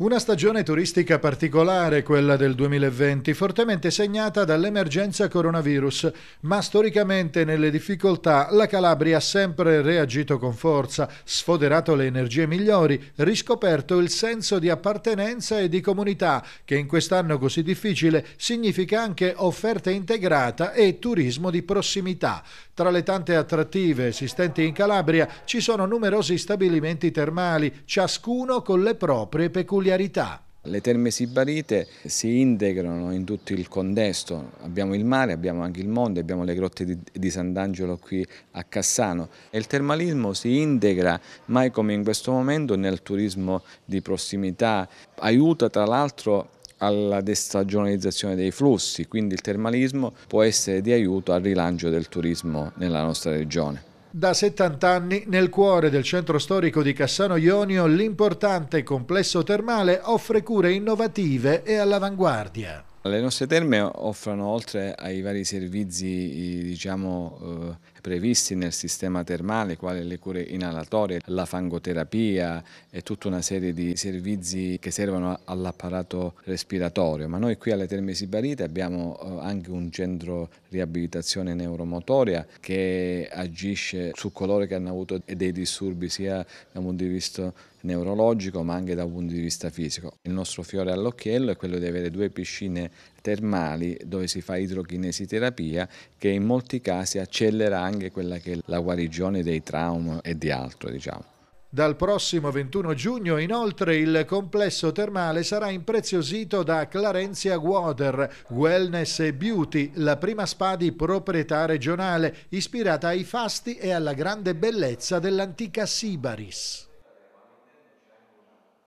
Una stagione turistica particolare, quella del 2020, fortemente segnata dall'emergenza coronavirus, ma storicamente nelle difficoltà la Calabria ha sempre reagito con forza, sfoderato le energie migliori, riscoperto il senso di appartenenza e di comunità, che in quest'anno così difficile significa anche offerta integrata e turismo di prossimità. Tra le tante attrattive esistenti in Calabria ci sono numerosi stabilimenti termali, ciascuno con le proprie peculiarità. Le terme sibarite si integrano in tutto il contesto, abbiamo il mare, abbiamo anche il monte, abbiamo le grotte di, di Sant'Angelo qui a Cassano e il termalismo si integra mai come in questo momento nel turismo di prossimità, aiuta tra l'altro alla destagionalizzazione dei flussi, quindi il termalismo può essere di aiuto al rilancio del turismo nella nostra regione. Da 70 anni, nel cuore del centro storico di Cassano Ionio, l'importante complesso termale offre cure innovative e all'avanguardia. Le nostre terme offrono, oltre ai vari servizi diciamo, eh, previsti nel sistema termale, quali le cure inalatorie, la fangoterapia e tutta una serie di servizi che servono all'apparato respiratorio, ma noi qui alle Terme Sibarite abbiamo eh, anche un centro riabilitazione neuromotoria che agisce su coloro che hanno avuto dei disturbi sia dal punto di vista neurologico ma anche da un punto di vista fisico. Il nostro fiore all'occhiello è quello di avere due piscine termali dove si fa idrochinesi terapia che in molti casi accelera anche quella che è la guarigione dei traumi e di altro diciamo. Dal prossimo 21 giugno inoltre il complesso termale sarà impreziosito da Clarencia Water, Wellness e Beauty, la prima spa di proprietà regionale, ispirata ai fasti e alla grande bellezza dell'antica Sibaris.